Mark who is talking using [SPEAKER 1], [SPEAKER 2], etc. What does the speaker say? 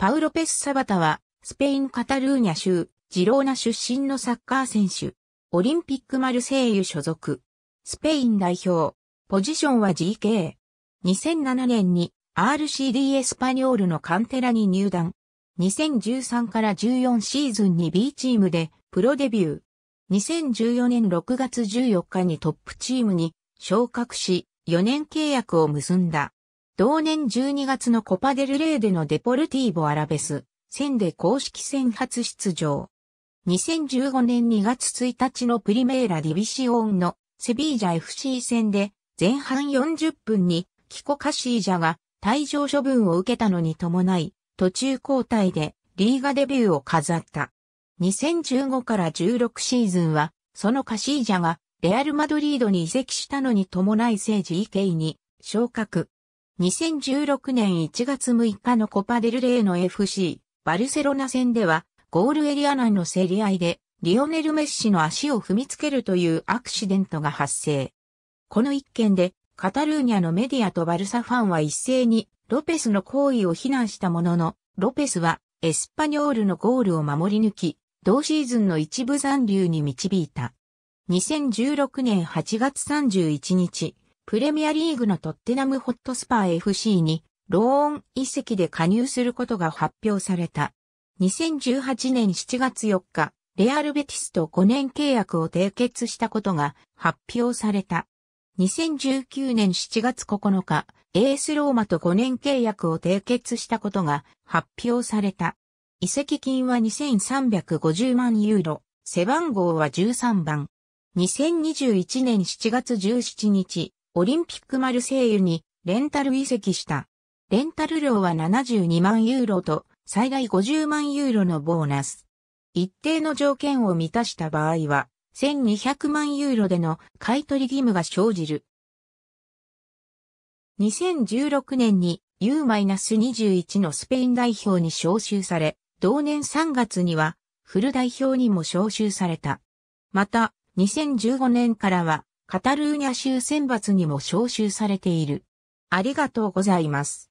[SPEAKER 1] パウロ・ペス・サバタは、スペイン・カタルーニャ州、ジローナ出身のサッカー選手。オリンピックマルセイユ所属。スペイン代表。ポジションは GK。2007年に RCD エスパニョールのカンテラに入団。2013から14シーズンに B チームでプロデビュー。2014年6月14日にトップチームに昇格し、4年契約を結んだ。同年12月のコパデルレーでのデポルティーボ・アラベス、戦で公式戦初出場。2015年2月1日のプリメーラ・ディビシオンのセビージャ FC 戦で前半40分にキコ・カシージャが退場処分を受けたのに伴い途中交代でリーガデビューを飾った。2015から16シーズンはそのカシージャがレアル・マドリードに移籍したのに伴い政治 EK に昇格。2016年1月6日のコパデルレーの FC、バルセロナ戦では、ゴールエリア内の競り合いで、リオネル・メッシの足を踏みつけるというアクシデントが発生。この一件で、カタルーニャのメディアとバルサファンは一斉に、ロペスの行為を非難したものの、ロペスは、エスパニョールのゴールを守り抜き、同シーズンの一部残留に導いた。2016年8月31日、プレミアリーグのトッテナムホットスパー FC にローン移籍で加入することが発表された。2018年7月4日、レアルベティスと5年契約を締結したことが発表された。2019年7月9日、エースローマと5年契約を締結したことが発表された。移籍金は2350万ユーロ、背番号は13番。2021年7月17日、オリンピックマルセイユにレンタル移籍した。レンタル料は72万ユーロと最大50万ユーロのボーナス。一定の条件を満たした場合は1200万ユーロでの買取義務が生じる。2016年に U-21 のスペイン代表に招集され、同年3月にはフル代表にも招集された。また、2015年からはカタルーニャ州選抜にも招集されている。ありがとうございます。